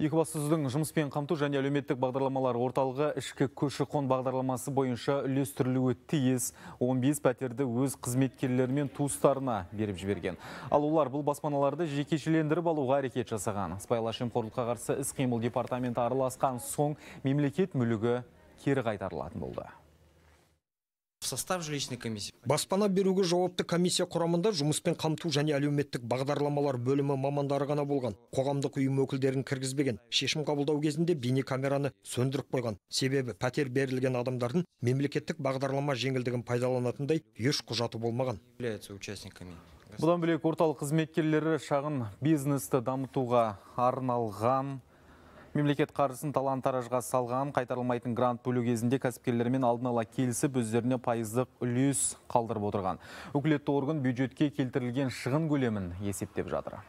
Екібастұздың жұмыспен қамту және әлеуметтік бағдарламалар орталығы ішкі көші қон бағдарламасы бойынша үлестірілуі тиіс 15 пәтерді өз қызметкерлерімен туыстарына беріп жіберген. Ал олар бұл баспаналарды жекешелендіріп алуға әрекет жасаған. Сыбайлас жемқорлыққа қарсы іс-қимыл департаменті араласқан соң мемлекет мүлігі кері қайтарылатын болды состав жилищной комиссии баспана беруге жауапты комиссия құрамында жұмыспен қамту және әлеуметтік бағдарламалар бөлімі мамандары ғана болған қоғамдық үйім өкілдерін кіргізбеген шешім қабылдау кезінде камераны сөндіріп қойған себебі пәтер берілген адамдардың мемлекеттік бағдарлама жеңілдігін пайдаланатындай еш құжаты болмаған бұдан бөлек орталық қызметкерлері шағын бизнесті дамытуға арналған мемлекет қаржысын талан таражға салған қайтарылмайтын грант бөлу кезінде кәсіпкерлермен алдын ала келісіп өздеріне пайыздық үлес қалдырып отырған Үкілетті орган бюджетке келтірілген шығын көлемін есептеп жатыр